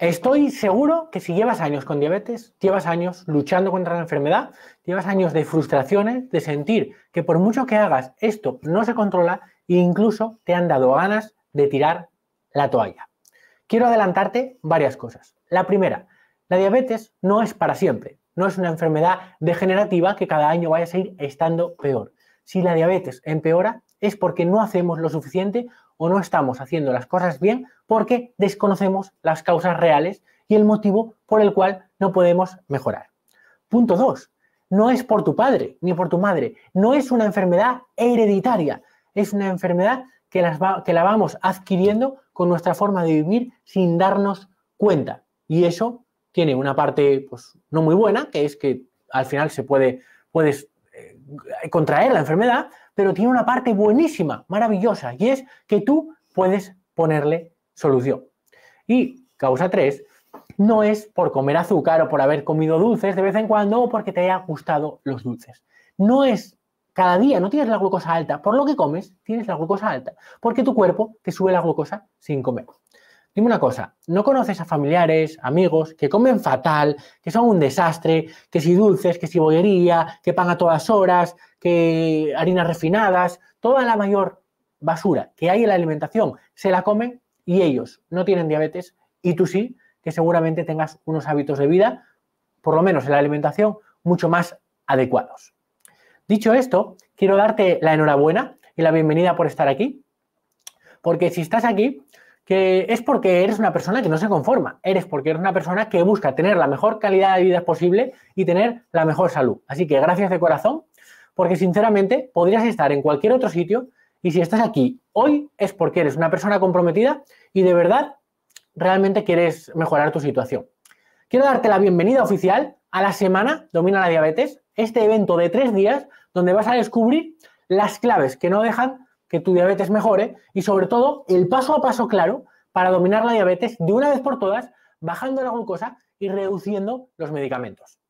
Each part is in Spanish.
Estoy seguro que si llevas años con diabetes, llevas años luchando contra la enfermedad, llevas años de frustraciones, de sentir que por mucho que hagas esto no se controla e incluso te han dado ganas de tirar la toalla. Quiero adelantarte varias cosas. La primera, la diabetes no es para siempre, no es una enfermedad degenerativa que cada año vaya a seguir estando peor. Si la diabetes empeora es porque no hacemos lo suficiente o no estamos haciendo las cosas bien porque desconocemos las causas reales y el motivo por el cual no podemos mejorar. Punto 2. No es por tu padre ni por tu madre. No es una enfermedad hereditaria. Es una enfermedad que, la vamos adquiriendo con nuestra forma de vivir sin darnos cuenta. Y eso tiene una parte pues, no muy buena, que es que al final se puede, puedes eh, contraer la enfermedad, pero tiene una parte buenísima, maravillosa, y es que tú puedes ponerle solución. Y causa 3 no es por comer azúcar o por haber comido dulces de vez en cuando o porque te hayan gustado los dulces. No es cada día, no tienes la glucosa alta. Por lo que comes, tienes la glucosa alta, porque tu cuerpo te sube la glucosa sin comer. Dime una cosa, ¿no conoces a familiares, amigos que comen fatal, que son un desastre, que si dulces, que si bollería, que pan a todas horas, que harinas refinadas, toda la mayor basura que hay en la alimentación se la comen y ellos no tienen diabetes y tú sí, que seguramente tengas unos hábitos de vida, por lo menos en la alimentación, mucho más adecuados. Dicho esto, quiero darte la enhorabuena y la bienvenida por estar aquí, porque si estás aquí, que es porque eres una persona que no se conforma, eres porque eres una persona que busca tener la mejor calidad de vida posible y tener la mejor salud. Así que gracias de corazón porque sinceramente podrías estar en cualquier otro sitio y si estás aquí hoy es porque eres una persona comprometida y de verdad realmente quieres mejorar tu situación. Quiero darte la bienvenida oficial a la semana Domina la Diabetes, este evento de tres días donde vas a descubrir las claves que no dejan que tu diabetes mejore y sobre todo el paso a paso claro para dominar la diabetes de una vez por todas, bajando la glucosa y reduciendo los medicamentos.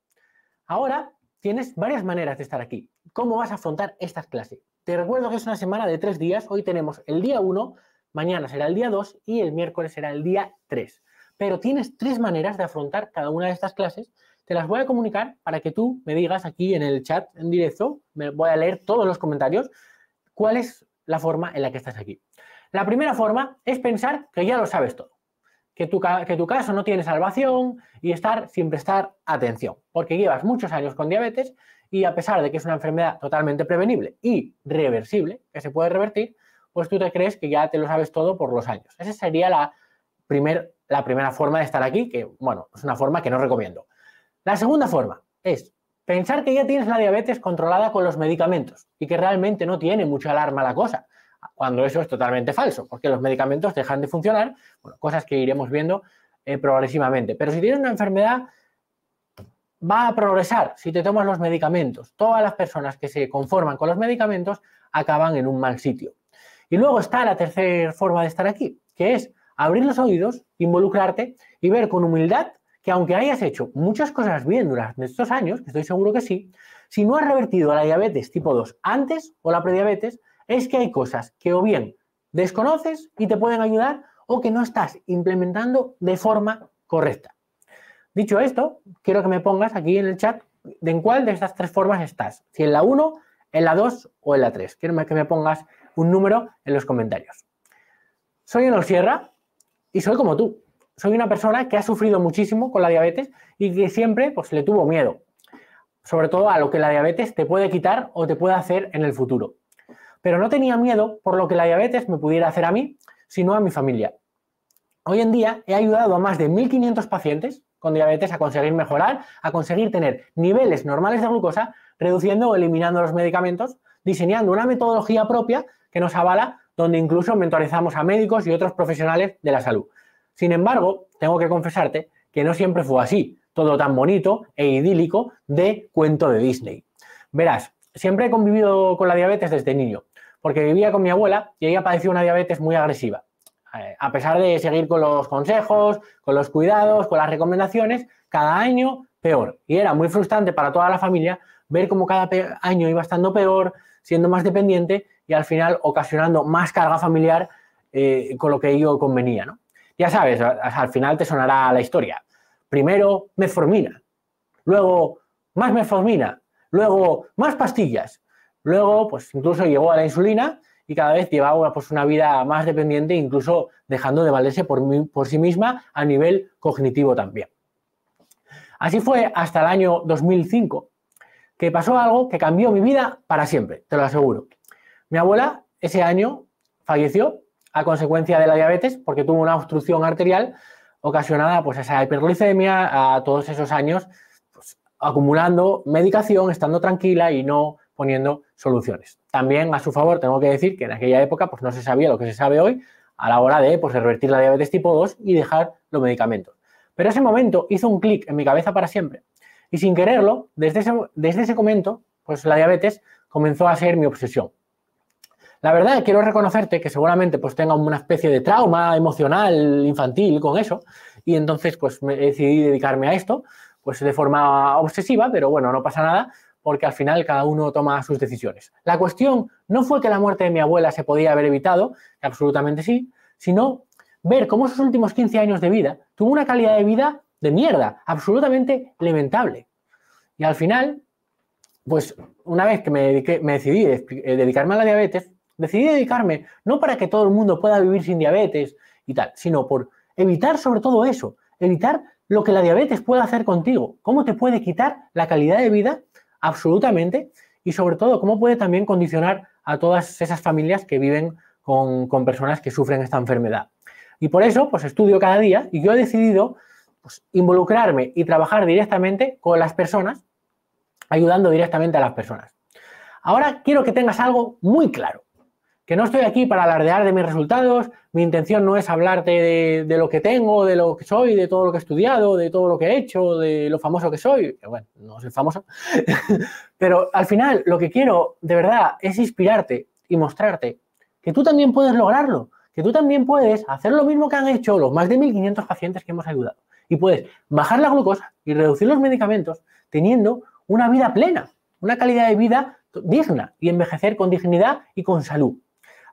Ahora tienes varias maneras de estar aquí cómo vas a afrontar estas clases. Te recuerdo que es una semana de tres días. Hoy tenemos el día 1, mañana será el día 2 y el miércoles será el día 3. Pero tienes tres maneras de afrontar cada una de estas clases. Te las voy a comunicar para que tú me digas aquí en el chat en directo, me voy a leer todos los comentarios, cuál es la forma en la que estás aquí. La primera forma es pensar que ya lo sabes todo, que tu, que tu caso no tiene salvación y estar siempre estar atención, porque llevas muchos años con diabetes y a pesar de que es una enfermedad totalmente prevenible y reversible, que se puede revertir, pues tú te crees que ya te lo sabes todo por los años. Esa sería la, la primera forma de estar aquí, que bueno, es una forma que no recomiendo. La segunda forma es pensar que ya tienes la diabetes controlada con los medicamentos y que realmente no tiene mucha alarma la cosa, cuando eso es totalmente falso, porque los medicamentos dejan de funcionar, cosas que iremos viendo eh, progresivamente. Pero si tienes una enfermedad va a progresar si te tomas los medicamentos. Todas las personas que se conforman con los medicamentos acaban en un mal sitio. Y luego está la tercera forma de estar aquí, que es abrir los oídos, involucrarte y ver con humildad que aunque hayas hecho muchas cosas bien durante estos años, que estoy seguro que sí, si no has revertido la diabetes tipo 2 antes o la prediabetes, es que hay cosas que o bien desconoces y te pueden ayudar o que no estás implementando de forma correcta. Dicho esto, quiero que me pongas aquí en el chat de en cuál de estas tres formas estás. Si en la 1, en la 2 o en la 3. Quiero que me pongas un número en los comentarios. Soy Enol Sierra y soy como tú. Soy una persona que ha sufrido muchísimo con la diabetes y que siempre pues, le tuvo miedo. Sobre todo a lo que la diabetes te puede quitar o te puede hacer en el futuro. Pero no tenía miedo por lo que la diabetes me pudiera hacer a mí, sino a mi familia. Hoy en día he ayudado a más de 1.500 pacientes con diabetes a conseguir mejorar, a conseguir tener niveles normales de glucosa, reduciendo o eliminando los medicamentos, diseñando una metodología propia que nos avala, donde incluso mentorizamos a médicos y otros profesionales de la salud. Sin embargo, tengo que confesarte que no siempre fue así, todo tan bonito e idílico de cuento de Disney. Verás, siempre he convivido con la diabetes desde niño, porque vivía con mi abuela y ella padeció una diabetes muy agresiva. Eh, a pesar de seguir con los consejos, con los cuidados, con las recomendaciones, cada año peor. Y era muy frustrante para toda la familia ver cómo cada año iba estando peor, siendo más dependiente y al final ocasionando más carga familiar eh, con lo que ello convenía. Ya sabes, al final te sonará la historia. Primero meformina. luego más meformina. luego más pastillas, luego pues incluso llegó a la insulina y cada vez llevaba pues, una vida más dependiente, incluso dejando de valerse por, sí misma a nivel cognitivo también. Así fue hasta el año 2005, que pasó algo que cambió mi vida para siempre, te lo aseguro. Mi abuela ese año falleció a consecuencia de la diabetes porque tuvo una obstrucción arterial ocasionada pues, esa hiperglicemia, a todos esos años pues, acumulando medicación, estando tranquila y no poniendo soluciones. También a su favor tengo que decir que en aquella época pues, no se sabía lo que se sabe hoy a la hora de pues, revertir la diabetes tipo 2 y dejar los medicamentos. Pero ese momento hizo un clic en mi cabeza para siempre. Y sin quererlo, desde ese, desde ese momento, pues la diabetes comenzó a ser mi obsesión. La verdad, quiero reconocerte que seguramente pues tenga una especie de trauma emocional infantil con eso y entonces pues me decidí dedicarme a esto, pues de forma obsesiva, pero bueno, no pasa nada, porque al final cada uno toma sus decisiones. La cuestión no fue que la muerte de mi abuela se podía haber evitado, que absolutamente sí, sino ver cómo esos últimos 15 años de vida tuvo una calidad de vida de mierda, absolutamente lamentable. Y al final, pues una vez que me, decidí eh, dedicarme a la diabetes, decidí dedicarme no para que todo el mundo pueda vivir sin diabetes y tal, sino por evitar sobre todo eso, evitar lo que la diabetes puede hacer contigo, cómo te puede quitar la calidad de vida absolutamente y sobre todo cómo puede también condicionar a todas esas familias que viven con, personas que sufren esta enfermedad. Y por eso, pues estudio cada día y yo he decidido pues, involucrarme y trabajar directamente con las personas, ayudando directamente a las personas. Ahora quiero que tengas algo muy claro que no estoy aquí para alardear de mis resultados, mi intención no es hablarte de, lo que tengo, de lo que soy, de todo lo que he estudiado, de todo lo que he hecho, de lo famoso que soy, bueno, no soy famoso, pero al final lo que quiero de verdad es inspirarte y mostrarte que tú también puedes lograrlo, que tú también puedes hacer lo mismo que han hecho los más de 1.500 pacientes que hemos ayudado y puedes bajar la glucosa y reducir los medicamentos teniendo una vida plena, una calidad de vida digna y envejecer con dignidad y con salud.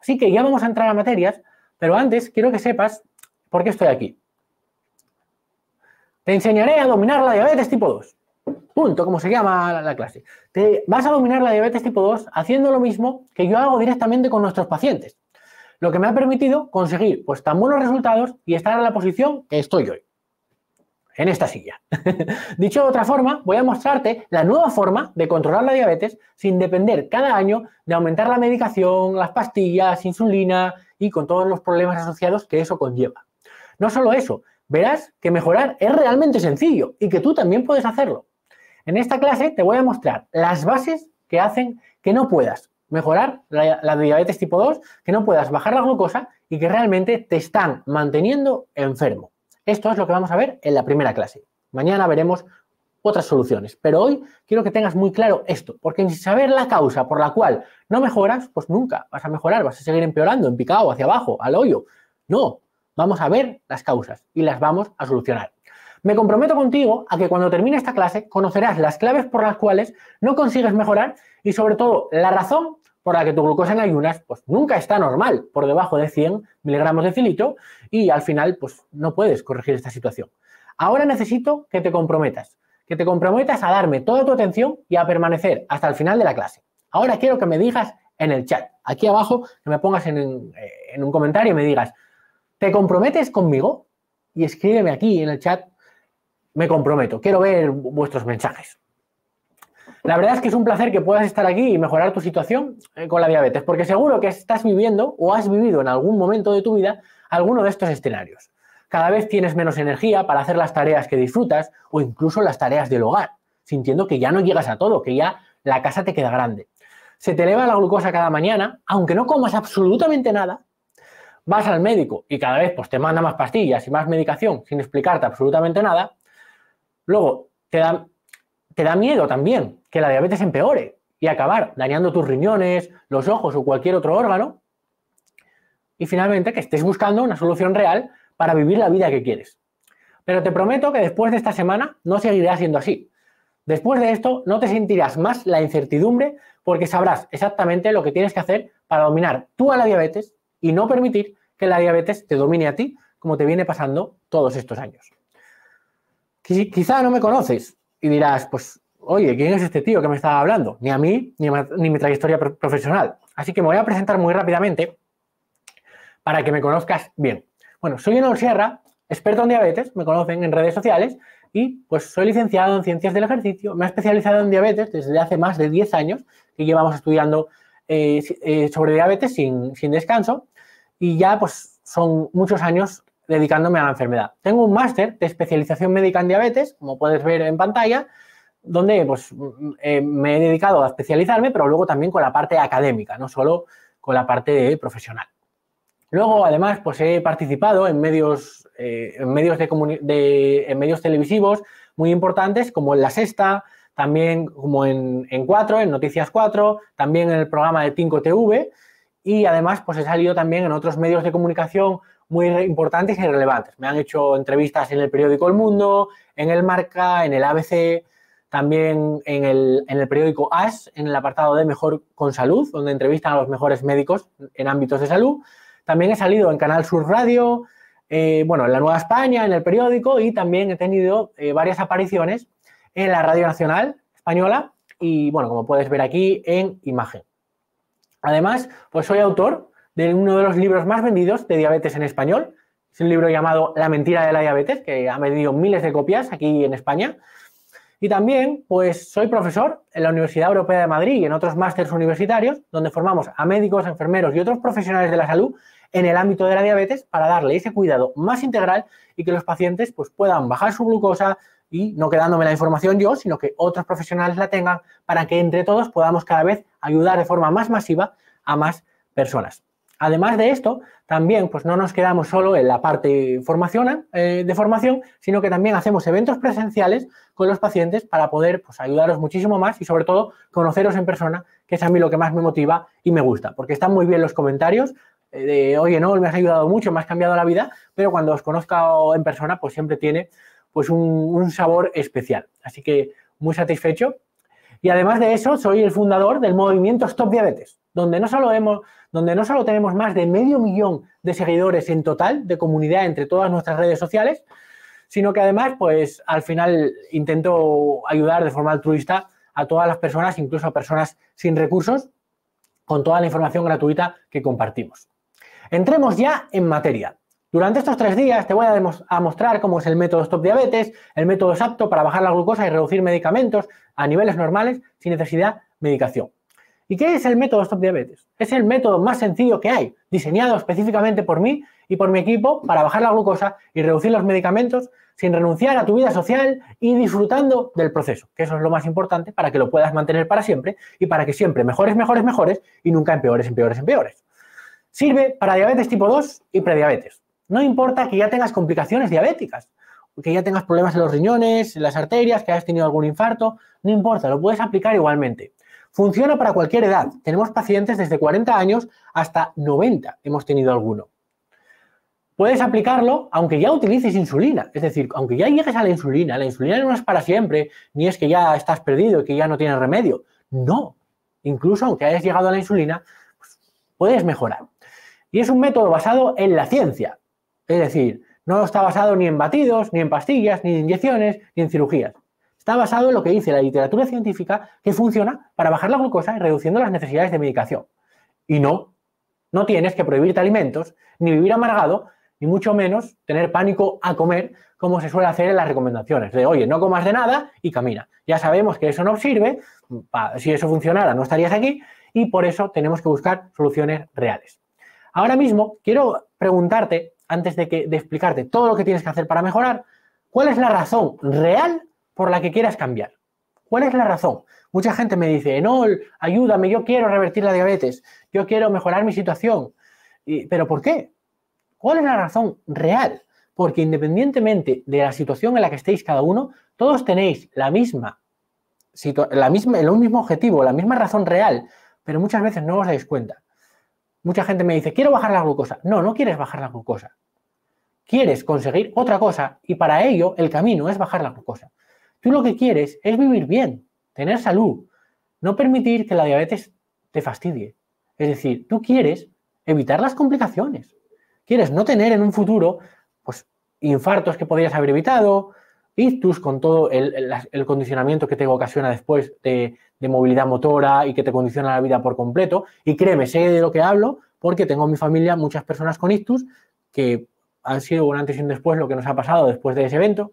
Sí que ya vamos a entrar a materias, pero antes quiero que sepas por qué estoy aquí. Te enseñaré a dominar la diabetes tipo 2. Punto, como se llama la, clase. Te vas a dominar la diabetes tipo 2 haciendo lo mismo que yo hago directamente con nuestros pacientes. Lo que me ha permitido conseguir pues tan buenos resultados y estar en la posición que estoy hoy en esta silla. Dicho de otra forma, voy a mostrarte la nueva forma de controlar la diabetes sin depender cada año de aumentar la medicación, las pastillas, insulina y con todos los problemas asociados que eso conlleva. No solo eso, verás que mejorar es realmente sencillo y que tú también puedes hacerlo. En esta clase te voy a mostrar las bases que hacen que no puedas mejorar la, diabetes tipo 2, que no puedas bajar la glucosa y que realmente te están manteniendo enfermo. Esto es lo que vamos a ver en la primera clase. Mañana veremos otras soluciones, pero hoy quiero que tengas muy claro esto, porque sin saber la causa por la cual no mejoras, pues nunca vas a mejorar, vas a seguir empeorando, empicado, hacia abajo, al hoyo. No, vamos a ver las causas y las vamos a solucionar. Me comprometo contigo a que cuando termine esta clase conocerás las claves por las cuales no consigues mejorar y sobre todo la razón por la que tu glucosa en ayunas pues, nunca está normal, por debajo de 100 miligramos de filito y al final pues, no puedes corregir esta situación. Ahora necesito que te comprometas, que te comprometas a darme toda tu atención y a permanecer hasta el final de la clase. Ahora quiero que me digas en el chat, aquí abajo, que me pongas en eh, un comentario y me digas, ¿te comprometes conmigo? Y escríbeme aquí en el chat, me comprometo, quiero ver vuestros mensajes. La verdad es que es un placer que puedas estar aquí y mejorar tu situación eh, con la diabetes, porque seguro que estás viviendo o has vivido en algún momento de tu vida alguno de estos escenarios. Cada vez tienes menos energía para hacer las tareas que disfrutas o incluso las tareas del hogar, sintiendo que ya no llegas a todo, que ya la casa te queda grande. Se te eleva la glucosa cada mañana, aunque no comas absolutamente nada, vas al médico y cada vez pues, te manda más pastillas y más medicación sin explicarte absolutamente nada. Luego te dan te da miedo también que la diabetes empeore y acabar dañando tus riñones, los ojos o cualquier otro órgano. Y finalmente, que estés buscando una solución real para vivir la vida que quieres. Pero te prometo que después de esta semana no seguiré haciendo así. Después de esto no te sentirás más la incertidumbre porque sabrás exactamente lo que tienes que hacer para dominar tú a la diabetes y no permitir que la diabetes te domine a ti como te viene pasando todos estos años. Quizá no me conoces, y dirás, pues, oye, ¿quién es este tío que me estaba hablando? Ni a mí, ni a, ni mi trayectoria profesional. Así que me voy a presentar muy rápidamente para que me conozcas bien. Bueno, soy Enol Sierra, experto en diabetes, me conocen en redes sociales y pues soy licenciado en ciencias del ejercicio, me he especializado en diabetes desde hace más de 10 años que llevamos estudiando eh, eh, sobre diabetes sin, sin descanso y ya pues son muchos años dedicándome a la enfermedad. Tengo un máster de especialización médica en diabetes, como puedes ver en pantalla, donde pues, eh, me he dedicado a especializarme, pero luego también con la parte académica, no solo con la parte profesional. Luego, además, pues he participado en medios, eh, en medios, en medios televisivos muy importantes, como en La Sexta, también como en, en, en Noticias 4, también en el programa de 5 TV, y además, pues he salido también en otros medios de comunicación muy importantes y relevantes. Me han hecho entrevistas en el periódico El Mundo, en el Marca, en el ABC, también en el, periódico AS, en el apartado de Mejor con Salud, donde entrevistan a los mejores médicos en ámbitos de salud. También he salido en Canal Sur Radio, eh, bueno, en La Nueva España, en el periódico y también he tenido eh, varias apariciones en la Radio Nacional Española y, bueno, como puedes ver aquí en imagen. Además, pues soy autor de uno de los libros más vendidos de diabetes en español. Es un libro llamado La mentira de la diabetes, que ha vendido miles de copias aquí en España. Y también, pues, soy profesor en la Universidad Europea de Madrid y en otros másteres universitarios, donde formamos a médicos, enfermeros y otros profesionales de la salud en el ámbito de la diabetes para darle ese cuidado más integral y que los pacientes, pues, puedan bajar su glucosa y no quedándome la información yo, sino que otros profesionales la tengan para que entre todos podamos cada vez ayudar de forma más masiva a más personas. Además de esto, también pues no nos quedamos solo en la parte eh, de formación, sino que también hacemos eventos presenciales con los pacientes para poder pues, ayudaros muchísimo más y sobre todo conoceros en persona, que es a mí lo que más me motiva y me gusta, porque están muy bien los comentarios eh, de, oye, no, me has ayudado mucho, me has cambiado la vida, pero cuando os conozco en persona, pues siempre tiene pues un sabor especial. Así que muy satisfecho. Y además de eso, soy el fundador del movimiento Stop Diabetes, donde no solo hemos donde no solo tenemos más de medio millón de seguidores en total de comunidad entre todas nuestras redes sociales, sino que además, pues al final intento ayudar de forma altruista a todas las personas, incluso a personas sin recursos, con toda la información gratuita que compartimos. Entremos ya en materia. Durante estos tres días te voy a, mostrar cómo es el método Stop Diabetes, el método es apto para bajar la glucosa y reducir medicamentos a niveles normales sin necesidad de medicación. ¿Y qué es el método Stop Diabetes? Es el método más sencillo que hay, diseñado específicamente por mí y por mi equipo para bajar la glucosa y reducir los medicamentos sin renunciar a tu vida social y disfrutando del proceso, que eso es lo más importante para que lo puedas mantener para siempre y para que siempre mejores, mejores, mejores y nunca empeores, empeores, empeores. Sirve para diabetes tipo 2 y prediabetes. No importa que ya tengas complicaciones diabéticas, que ya tengas problemas en los riñones, en las arterias, que hayas tenido algún infarto, no importa, lo puedes aplicar igualmente. Funciona para cualquier edad. Tenemos pacientes desde 40 años hasta 90, hemos tenido alguno. Puedes aplicarlo aunque ya utilices insulina, es decir, aunque ya llegues a la insulina, la insulina no es para siempre, ni es que ya estás perdido y que ya no tienes remedio. No, incluso aunque hayas llegado a la insulina, pues, puedes mejorar. Y es un método basado en la ciencia, es decir, no está basado ni en batidos, ni en pastillas, ni en inyecciones, ni en cirugías. Está basado en lo que dice la literatura científica que funciona para bajar la glucosa y reduciendo las necesidades de medicación. Y no, no tienes que prohibirte alimentos, ni vivir amargado, ni mucho menos tener pánico a comer, como se suele hacer en las recomendaciones, de oye, no comas de nada y camina. Ya sabemos que eso no sirve, si eso funcionara no estarías aquí y por eso tenemos que buscar soluciones reales. Ahora mismo quiero preguntarte, antes de, que, de explicarte todo lo que tienes que hacer para mejorar, ¿cuál es la razón real por la que quieras cambiar. ¿Cuál es la razón? Mucha gente me dice, Enol, ayúdame, yo quiero revertir la diabetes, yo quiero mejorar mi situación. ¿Pero por qué? ¿Cuál es la razón real? Porque independientemente de la situación en la que estéis cada uno, todos tenéis la misma, la el mismo objetivo, la misma razón real, pero muchas veces no os dais cuenta. Mucha gente me dice, quiero bajar la glucosa. No, no quieres bajar la glucosa. Quieres conseguir otra cosa y para ello el camino es bajar la glucosa. Tú lo que quieres es vivir bien, tener salud, no permitir que la diabetes te fastidie. Es decir, tú quieres evitar las complicaciones. Quieres no tener en un futuro pues, infartos que podrías haber evitado, ictus con todo el, condicionamiento que te ocasiona después de, movilidad motora y que te condiciona la vida por completo. Y créeme, sé de lo que hablo porque tengo en mi familia muchas personas con ictus que han sido un antes y un después lo que nos ha pasado después de ese evento.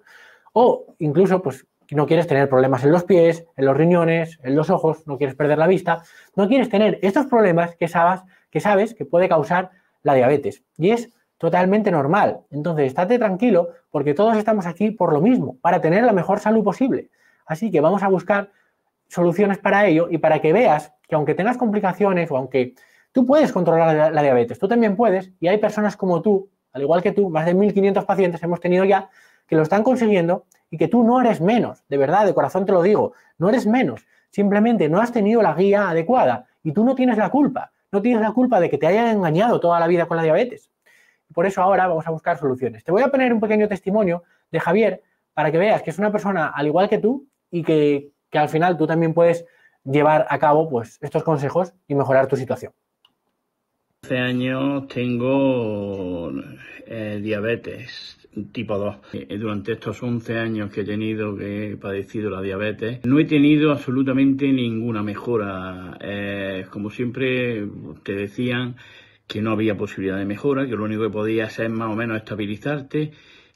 O incluso, pues, no quieres tener problemas en los pies, en los riñones, en los ojos, no quieres perder la vista, no quieres tener estos problemas que sabes que, sabes que puede causar la diabetes. Y es totalmente normal. Entonces, estate tranquilo porque todos estamos aquí por lo mismo, para tener la mejor salud posible. Así que vamos a buscar soluciones para ello y para que veas que aunque tengas complicaciones o aunque tú puedes controlar la diabetes, tú también puedes y hay personas como tú, al igual que tú, más de 1.500 pacientes hemos tenido ya, que lo están consiguiendo y que tú no eres menos, de verdad, de corazón te lo digo, no eres menos, simplemente no has tenido la guía adecuada y tú no tienes la culpa, no tienes la culpa de que te hayan engañado toda la vida con la diabetes. Por eso ahora vamos a buscar soluciones. Te voy a poner un pequeño testimonio de Javier para que veas que es una persona al igual que tú y que, al final tú también puedes llevar a cabo pues, estos consejos y mejorar tu situación. Hace años tengo eh, diabetes tipo 2. Eh, durante estos 11 años que he tenido, que he padecido la diabetes, no he tenido absolutamente ninguna mejora. Eh, como siempre te decían que no había posibilidad de mejora, que lo único que podía hacer es más o menos estabilizarte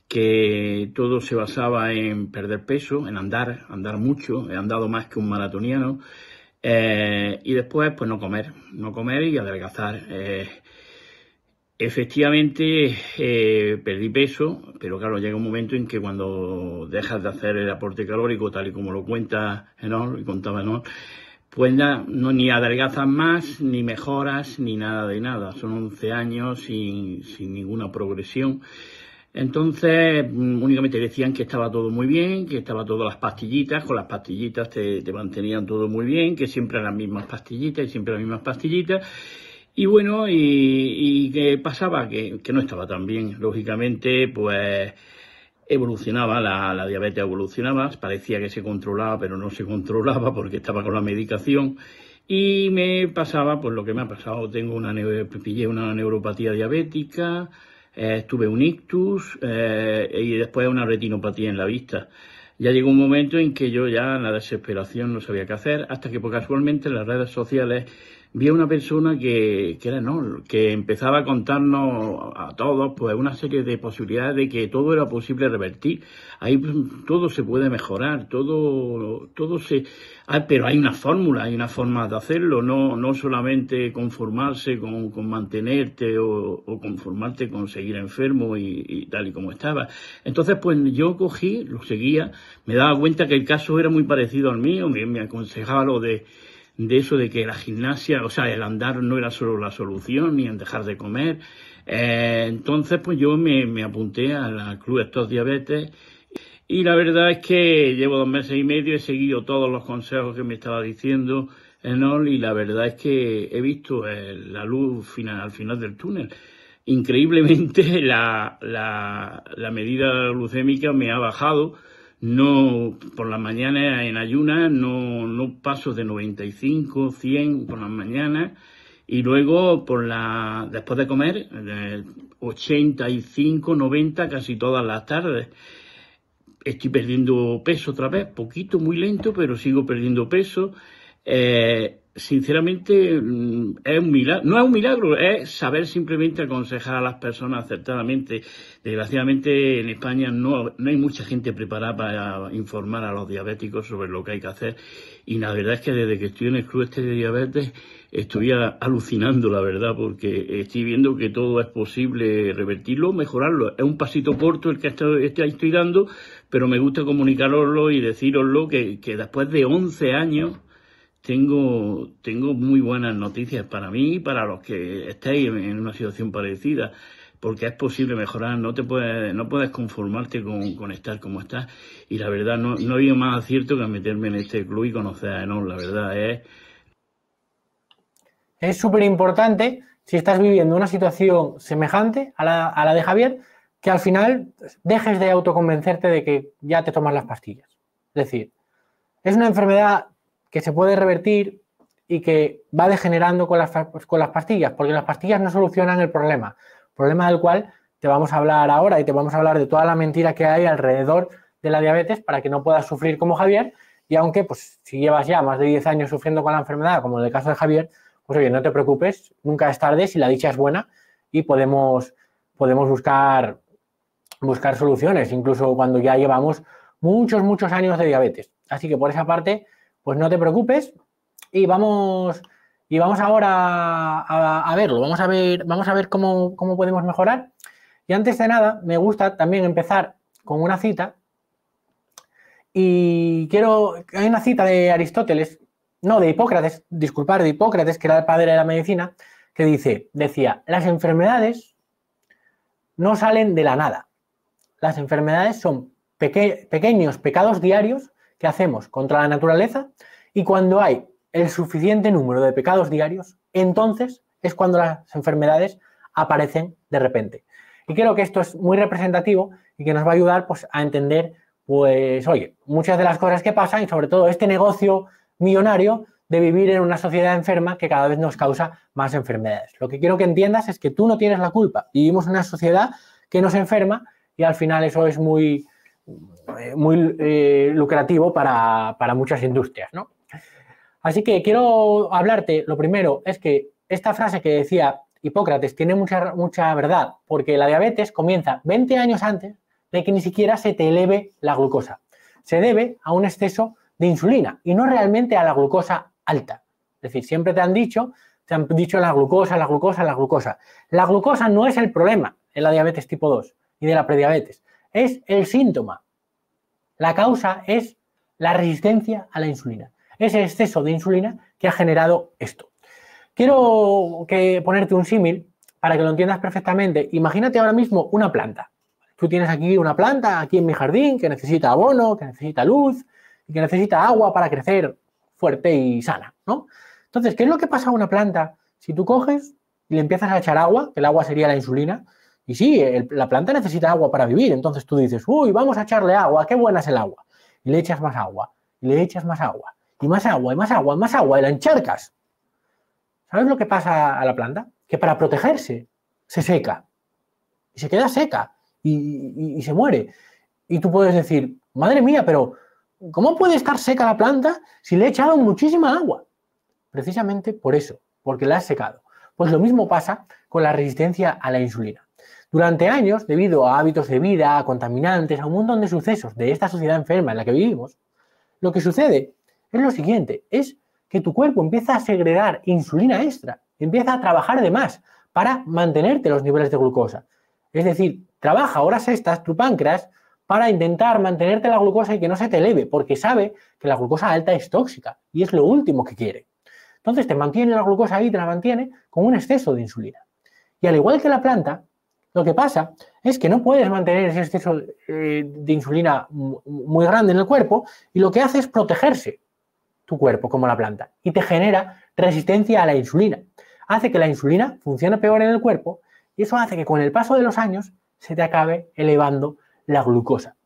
que todo se basaba en perder peso, en andar, andar mucho, he andado más que un maratoniano, eh, y después pues no comer, no comer y adelgazar. Efectivamente, eh, perdí peso, pero claro, llega un momento en que cuando dejas de hacer el aporte calórico, tal y como lo cuenta Enol, y contaba pues no, ni adelgazas más, ni mejoras, ni nada de nada. Son 11 años sin, ninguna progresión. Entonces, mm, únicamente decían que estaba todo muy bien, que estaba todas las pastillitas, con las pastillitas te, mantenían todo muy bien, que siempre las mismas pastillitas y siempre las mismas pastillitas y bueno, y, y que pasaba que, no estaba tan bien. Lógicamente, pues evolucionaba, la, diabetes evolucionaba, parecía que se controlaba, pero no se controlaba porque estaba con la medicación. Y me pasaba, pues lo que me ha pasado, tengo una, pillé una neuropatía diabética, eh, tuve un ictus eh, y después una retinopatía en la vista. Ya llegó un momento en que yo ya en la desesperación no sabía qué hacer, hasta que pues, casualmente en las redes sociales vi a una persona que, que era no, que empezaba a contarnos a todos pues una serie de posibilidades de que todo era posible revertir. Ahí pues, todo se puede mejorar, todo, todo se ah, pero hay una fórmula, hay una forma de hacerlo, no, no solamente conformarse con, con mantenerte o, o, conformarte con seguir enfermo y, y, tal y como estaba. Entonces, pues yo cogí, lo seguía, me daba cuenta que el caso era muy parecido al mío, me aconsejaba lo de de eso de que la gimnasia, o sea, el andar no era solo la solución, ni en dejar de comer. Eh, entonces, pues yo me, me apunté la Club Estos Diabetes y la verdad es que llevo dos meses y medio, he seguido todos los consejos que me estaba diciendo Enol y la verdad es que he visto eh, la luz al final del túnel. Increíblemente la, la, la medida glucémica me ha bajado no, por las mañanas en ayunas no, no paso de 95, 100 por las mañanas y luego por la después de comer 85, 90 casi todas las tardes. Estoy perdiendo peso otra vez, poquito, muy lento, pero sigo perdiendo peso. Eh, sinceramente, mm, es un milagro, no es un milagro, es saber simplemente aconsejar a las personas acertadamente. Desgraciadamente en España no, hay mucha gente preparada para informar a los diabéticos sobre lo que hay que hacer. Y la verdad es que desde que estoy en el club este de diabetes ...estoy alucinando, la verdad, porque estoy viendo que todo es posible revertirlo, mejorarlo. Es un pasito corto el que estoy, este, dando, pero me gusta comunicaroslo y deciroslo que, que después de 11 años tengo, tengo muy buenas noticias para mí y para los que estéis en una situación parecida, porque es posible mejorar, no te puedes, no puedes conformarte con, con estar como estás. Y la verdad, no, no había más acierto que meterme en este club y conocer a Enon, la verdad es. Es súper importante, si estás viviendo una situación semejante a la, a la de Javier, que al final dejes de autoconvencerte de que ya te tomas las pastillas. Es decir, es una enfermedad que se puede revertir y que va degenerando con las, con las pastillas, porque las pastillas no solucionan el problema, problema del cual te vamos a hablar ahora y te vamos a hablar de toda la mentira que hay alrededor de la diabetes para que no puedas sufrir como Javier y aunque pues si llevas ya más de 10 años sufriendo con la enfermedad, como en el caso de Javier, pues oye, no te preocupes, nunca es tarde si la dicha es buena y podemos, podemos buscar, buscar soluciones, incluso cuando ya llevamos muchos, muchos años de diabetes. Así que por esa parte pues no te preocupes y vamos, y vamos ahora a, verlo, vamos a ver, vamos a ver cómo, podemos mejorar. Y antes de nada, me gusta también empezar con una cita. Y quiero, hay una cita de Aristóteles, no, de Hipócrates, disculpar, de Hipócrates, que era el padre de la medicina, que dice, decía, las enfermedades no salen de la nada. Las enfermedades son pequeños pecados diarios que hacemos contra la naturaleza y cuando hay el suficiente número de pecados diarios, entonces es cuando las enfermedades aparecen de repente. Y creo que esto es muy representativo y que nos va a ayudar pues, a entender, pues, oye, muchas de las cosas que pasan y sobre todo este negocio millonario de vivir en una sociedad enferma que cada vez nos causa más enfermedades. Lo que quiero que entiendas es que tú no tienes la culpa. Vivimos en una sociedad que nos enferma y al final eso es muy, eh, muy eh, lucrativo para, muchas industrias, ¿no? Así que quiero hablarte, lo primero es que esta frase que decía Hipócrates tiene mucha, mucha verdad, porque la diabetes comienza 20 años antes de que ni siquiera se te eleve la glucosa. Se debe a un exceso de insulina y no realmente a la glucosa alta. Es decir, siempre te han dicho, te han dicho la glucosa, la glucosa, la glucosa. La glucosa no es el problema en la diabetes tipo 2 y de la prediabetes, es el síntoma. La causa es la resistencia a la insulina, ese exceso de insulina que ha generado esto. Quiero ponerte un símil para que lo entiendas perfectamente. Imagínate ahora mismo una planta. Tú tienes aquí una planta, aquí en mi jardín, que necesita abono, que necesita luz y que necesita agua para crecer fuerte y sana, ¿no? Entonces, ¿qué es lo que pasa a una planta? Si tú coges y le empiezas a echar agua, que el agua sería la insulina, y sí, la planta necesita agua para vivir. Entonces tú dices, uy, vamos a echarle agua, qué buena es el agua. Y le echas más agua, y le echas más agua, y más agua, y más agua, y más agua, y la encharcas. ¿Sabes lo que pasa a la planta? Que para protegerse se seca. Y se queda seca. Y, y se muere. Y tú puedes decir, madre mía, pero ¿cómo puede estar seca la planta si le he echado muchísima agua? Precisamente por eso, porque la has secado. Pues lo mismo pasa con la resistencia a la insulina. Durante años, debido a hábitos de vida, a contaminantes, a un montón de sucesos de esta sociedad enferma en la que vivimos, lo que sucede es lo siguiente, es que tu cuerpo empieza a segregar insulina extra, empieza a trabajar de más para mantenerte los niveles de glucosa. Es decir, trabaja horas estas tu páncreas para intentar mantenerte la glucosa y que no se te eleve, porque sabe que la glucosa alta es tóxica y es lo último que quiere. Entonces te mantiene la glucosa ahí, te la mantiene con un exceso de insulina. Y al igual que la planta, lo que pasa es que no puedes mantener ese exceso eh, de insulina muy grande en el cuerpo y lo que hace es protegerse tu cuerpo como la planta y te genera resistencia a la insulina. Hace que la insulina funcione peor en el cuerpo y eso hace que con el paso de los años se te acabe elevando la glucosa.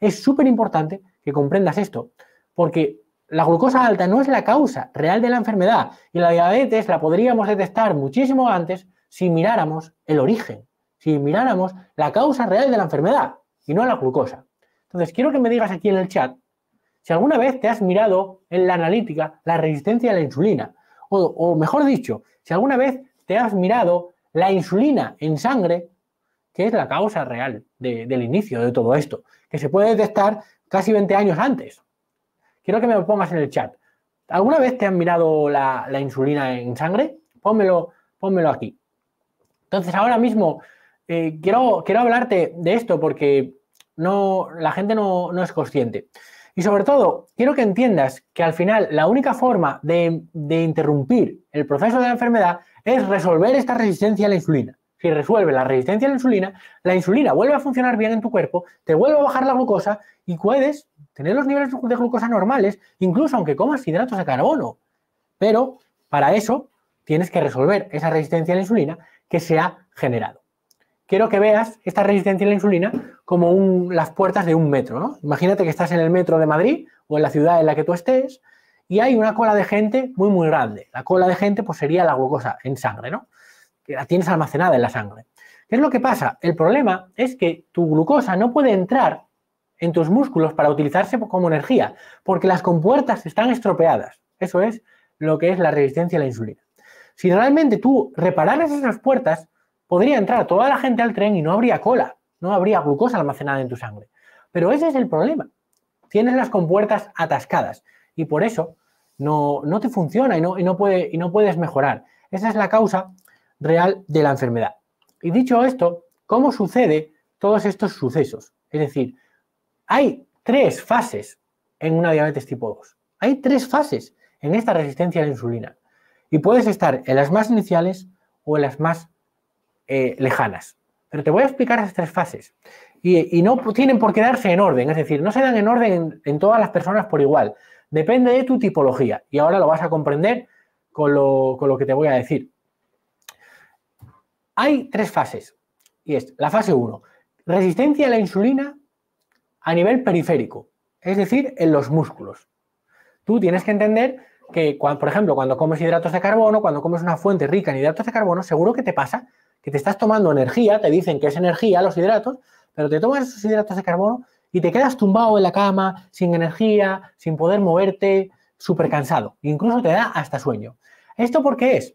Es súper importante que comprendas esto porque la glucosa alta no es la causa real de la enfermedad y la diabetes la podríamos detectar muchísimo antes si miráramos el origen si miráramos la causa real de la enfermedad y no la glucosa. Entonces, quiero que me digas aquí en el chat si alguna vez te has mirado en la analítica la resistencia a la insulina, o, mejor dicho, si alguna vez te has mirado la insulina en sangre, que es la causa real del inicio de todo esto, que se puede detectar casi 20 años antes. Quiero que me pongas en el chat. ¿Alguna vez te han mirado la, insulina en sangre? Pónmelo, pónmelo aquí. Entonces, ahora mismo eh, quiero, hablarte de esto porque no, la gente no, es consciente. Y sobre todo, quiero que entiendas que al final la única forma de, interrumpir el proceso de la enfermedad es resolver esta resistencia a la insulina. Si resuelves la resistencia a la insulina, la insulina vuelve a funcionar bien en tu cuerpo, te vuelve a bajar la glucosa y puedes tener los niveles de glucosa normales, incluso aunque comas hidratos de carbono. Pero para eso tienes que resolver esa resistencia a la insulina que se ha generado quiero que veas esta resistencia a la insulina como las puertas de un metro. ¿no? Imagínate que estás en el metro de Madrid o en la ciudad en la que tú estés y hay una cola de gente muy, muy grande. La cola de gente pues, sería la glucosa en sangre, ¿no? que la tienes almacenada en la sangre. ¿Qué es lo que pasa? El problema es que tu glucosa no puede entrar en tus músculos para utilizarse como energía, porque las compuertas están estropeadas. Eso es lo que es la resistencia a la insulina. Si realmente tú repararas esas puertas, podría entrar toda la gente al tren y no habría cola, no habría glucosa almacenada en tu sangre. Pero ese es el problema. Tienes las compuertas atascadas y por eso no, no te funciona y no, y no puedes mejorar. Esa es la causa real de la enfermedad. Y dicho esto, ¿cómo sucede todos estos sucesos? Es decir, hay tres fases en una diabetes tipo 2. Hay tres fases en esta resistencia a la insulina. Y puedes estar en las más iniciales o en las más eh, lejanas. Pero te voy a explicar esas tres fases. Y, no tienen por quedarse en orden, es decir, no se dan en orden en, todas las personas por igual. Depende de tu tipología. Y ahora lo vas a comprender con lo, con lo que te voy a decir. Hay tres fases. Y es la fase 1, resistencia a la insulina a nivel periférico, es decir, en los músculos. Tú tienes que entender que, por ejemplo, cuando comes hidratos de carbono, cuando comes una fuente rica en hidratos de carbono, seguro que te pasa que te estás tomando energía, te dicen que es energía los hidratos, pero te tomas esos hidratos de carbono y te quedas tumbado en la cama, sin energía, sin poder moverte, súper cansado. Incluso te da hasta sueño. ¿Esto por qué es?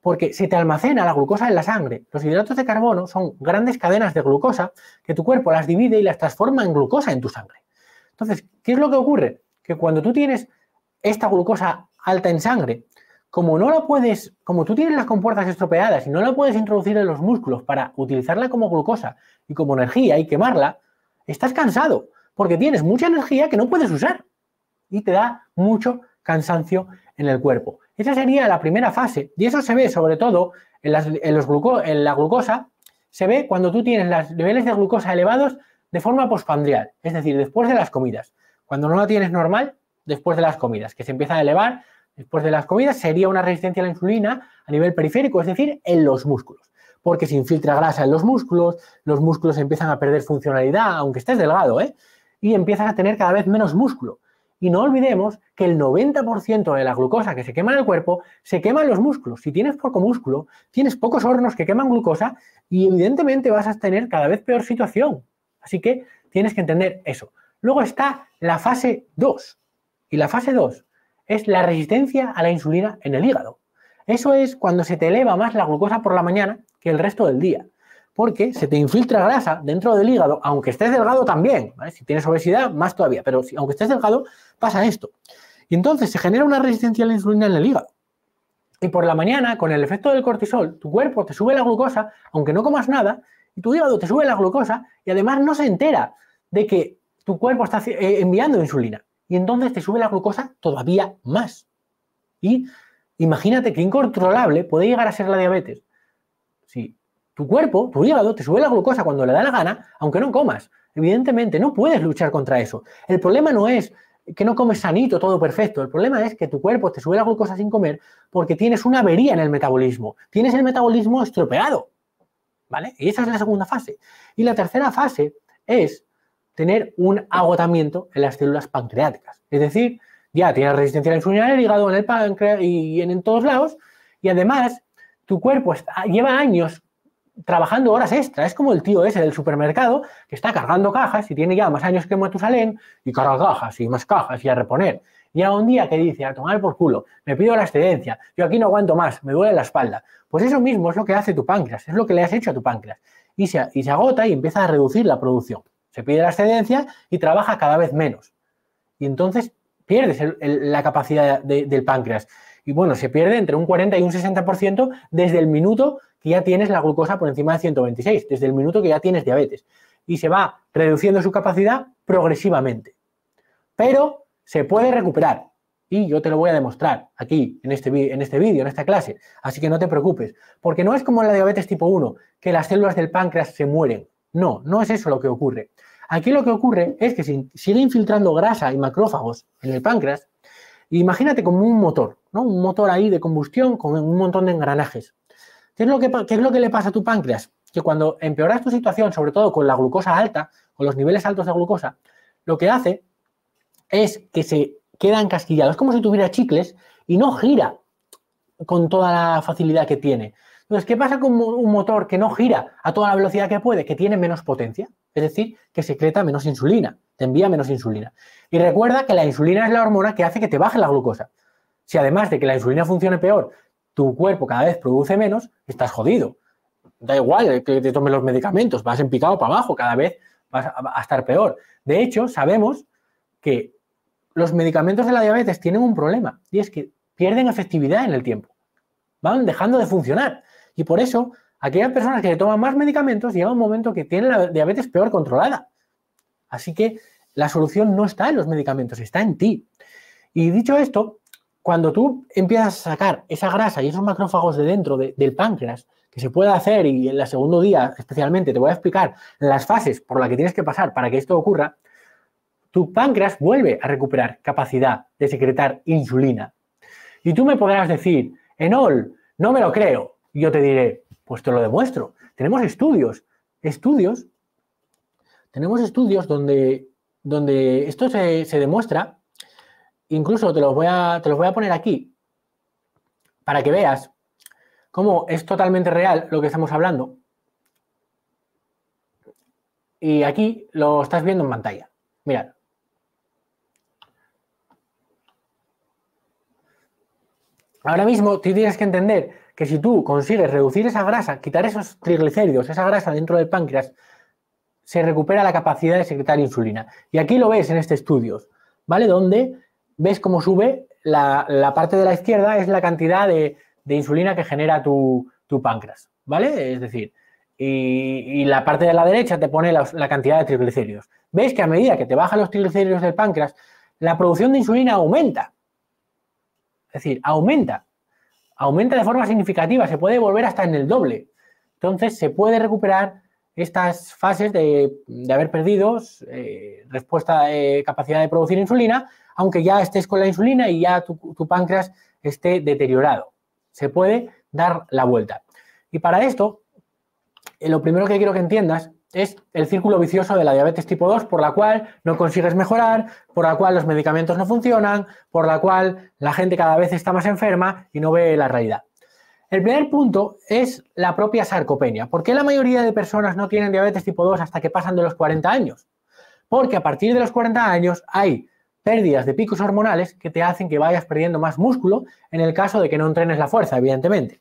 Porque se te almacena la glucosa en la sangre. Los hidratos de carbono son grandes cadenas de glucosa que tu cuerpo las divide y las transforma en glucosa en tu sangre. Entonces, ¿qué es lo que ocurre? Que cuando tú tienes esta glucosa alta en sangre, como no la puedes, como tú tienes las compuertas estropeadas y no la puedes introducir en los músculos para utilizarla como glucosa y como energía y quemarla, estás cansado porque tienes mucha energía que no puedes usar y te da mucho cansancio en el cuerpo. Esa sería la primera fase y eso se ve sobre todo en, la glucosa, se ve cuando tú tienes los niveles de glucosa elevados de forma pospandrial, es decir, después de las comidas. Cuando no la tienes normal, después de las comidas, que se empieza a elevar después de las comidas sería una resistencia a la insulina a nivel periférico, es decir, en los músculos, porque se infiltra grasa en los músculos, los músculos empiezan a perder funcionalidad, aunque estés delgado, ¿eh? y empiezas a tener cada vez menos músculo. Y no olvidemos que el 90% de la glucosa que se quema en el cuerpo se quema en los músculos. Si tienes poco músculo, tienes pocos hornos que queman glucosa y evidentemente vas a tener cada vez peor situación. Así que tienes que entender eso. Luego está la fase 2. Y la fase 2 es la resistencia a la insulina en el hígado. Eso es cuando se te eleva más la glucosa por la mañana que el resto del día, porque se te infiltra grasa dentro del hígado, aunque estés delgado también, si tienes obesidad más todavía, pero aunque estés delgado pasa esto. Y entonces se genera una resistencia a la insulina en el hígado. Y por la mañana, con el efecto del cortisol, tu cuerpo te sube la glucosa, aunque no comas nada, y tu hígado te sube la glucosa y además no se entera de que tu cuerpo está eh, enviando insulina y entonces te sube la glucosa todavía más. Y imagínate que incontrolable puede llegar a ser la diabetes. Si tu cuerpo, tu hígado, te sube la glucosa cuando le da la gana, aunque no comas. Evidentemente, no puedes luchar contra eso. El problema no es que no comes sanito, todo perfecto. El problema es que tu cuerpo te sube la glucosa sin comer porque tienes una avería en el metabolismo. Tienes el metabolismo estropeado. ¿Vale? Y esa es la segunda fase. Y la tercera fase es tener un agotamiento en las células pancreáticas. Es decir, ya tienes resistencia a la insulina en el hígado, en el páncreas y en, todos lados, y además tu cuerpo lleva años trabajando horas extra. Es como el tío ese del supermercado que está cargando cajas y tiene ya más años que Matusalén y carga cajas y más cajas y a reponer. Y a un día que dice, a tomar por culo, me pido la excedencia, yo aquí no aguanto más, me duele la espalda. Pues eso mismo es lo que hace tu páncreas, es lo que le has hecho a tu páncreas. Y y se agota y empieza a reducir la producción se pide la excedencia y trabaja cada vez menos. Y entonces pierdes la capacidad del páncreas. Y bueno, se pierde entre un 40 y un 60% desde el minuto que ya tienes la glucosa por encima de 126, desde el minuto que ya tienes diabetes. Y se va reduciendo su capacidad progresivamente. Pero se puede recuperar. Y yo te lo voy a demostrar aquí, en este, en este vídeo, en esta clase. Así que no te preocupes. Porque no es como la diabetes tipo 1, que las células del páncreas se mueren. No, no es eso lo que ocurre. Aquí lo que ocurre es que sigue infiltrando grasa y macrófagos en el páncreas. Imagínate como un motor, ¿no? Un motor ahí de combustión con un montón de engranajes. ¿Qué es lo que, lo que le pasa a tu páncreas? Que cuando empeoras tu situación, sobre todo con la glucosa alta, con los niveles altos de glucosa, lo que hace es que se queda encasquillado. Es como si tuviera chicles y no gira con toda la facilidad que tiene. Entonces, ¿qué pasa con un motor que no gira a toda la velocidad que puede, que tiene menos potencia? Es decir, que secreta menos insulina, te envía menos insulina. Y recuerda que la insulina es la hormona que hace que te baje la glucosa. Si además de que la insulina funcione peor, tu cuerpo cada vez produce menos, estás jodido. Da igual que te tomes los medicamentos, vas en picado para abajo, cada vez vas a estar peor. De hecho, sabemos que los medicamentos de la diabetes tienen un problema y es que pierden efectividad en el tiempo. Van dejando de funcionar. Y por eso, aquellas personas que se toman más medicamentos llega un momento que tienen la diabetes peor controlada. Así que la solución no está en los medicamentos, está en ti. Y dicho esto, cuando tú empiezas a sacar esa grasa y esos macrófagos de dentro del páncreas, que se puede hacer y en el segundo día especialmente te voy a explicar las fases por las que tienes que pasar para que esto ocurra, tu páncreas vuelve a recuperar capacidad de secretar insulina. Y tú me podrás decir, Enol, no me lo creo, yo te diré, pues te lo demuestro. Tenemos estudios, estudios, tenemos estudios donde, donde esto se, demuestra, incluso te los, voy a, te los voy a poner aquí, para que veas cómo es totalmente real lo que estamos hablando. Y aquí lo estás viendo en pantalla. Mirad. Ahora mismo tú tienes que entender que si tú consigues reducir esa grasa, quitar esos triglicéridos, esa grasa dentro del páncreas, se recupera la capacidad de secretar insulina. Y aquí lo ves en este estudio, ¿vale? Donde ves cómo sube la, parte de la izquierda, es la cantidad de, insulina que genera tu, páncreas, ¿vale? Es decir, y, la parte de la derecha te pone la, cantidad de triglicéridos. Ves que a medida que te bajan los triglicéridos del páncreas, la producción de insulina aumenta. Es decir, aumenta aumenta de forma significativa, se puede volver hasta en el doble. Entonces se puede recuperar estas fases de, haber perdido eh, respuesta, capacidad de producir insulina, aunque ya estés con la insulina y ya tu, páncreas esté deteriorado. Se puede dar la vuelta. Y para esto, eh, lo primero que quiero que entiendas es el círculo vicioso de la diabetes tipo 2 por la cual no consigues mejorar, por la cual los medicamentos no funcionan, por la cual la gente cada vez está más enferma y no ve la realidad. El primer punto es la propia sarcopenia. ¿Por qué la mayoría de personas no tienen diabetes tipo 2 hasta que pasan de los 40 años? Porque a partir de los 40 años hay pérdidas de picos hormonales que te hacen que vayas perdiendo más músculo en el caso de que no entrenes la fuerza, evidentemente.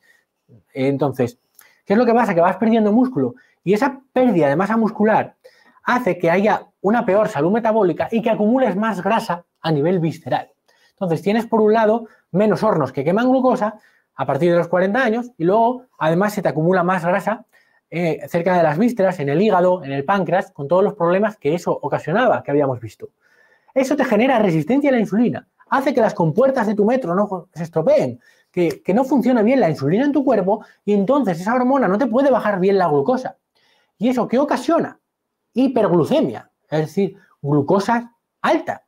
Entonces, ¿qué es lo que pasa? Que vas perdiendo músculo y esa pérdida de masa muscular hace que haya una peor salud metabólica y que acumules más grasa a nivel visceral. Entonces tienes por un lado menos hornos que queman glucosa a partir de los 40 años y luego además se te acumula más grasa eh, cerca de las vísceras, en el hígado, en el páncreas, con todos los problemas que eso ocasionaba que habíamos visto. Eso te genera resistencia a la insulina, hace que las compuertas de tu metro no se estropeen, que, que no funcione bien la insulina en tu cuerpo y entonces esa hormona no te puede bajar bien la glucosa. ¿Y eso qué ocasiona? Hiperglucemia, es decir, glucosa alta,